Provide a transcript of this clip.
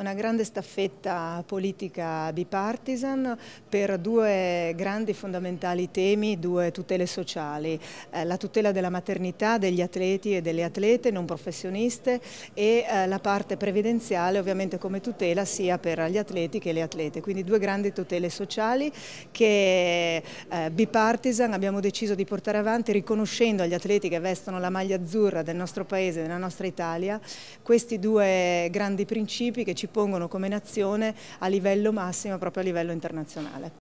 una grande staffetta politica bipartisan per due grandi fondamentali temi, due tutele sociali, eh, la tutela della maternità degli atleti e delle atlete non professioniste e eh, la parte previdenziale ovviamente come tutela sia per gli atleti che le atlete, quindi due grandi tutele sociali che eh, bipartisan abbiamo deciso di portare avanti riconoscendo agli atleti che vestono la maglia azzurra del nostro paese, della nostra Italia, questi due grandi principi che ci pongono come nazione a livello massimo, proprio a livello internazionale.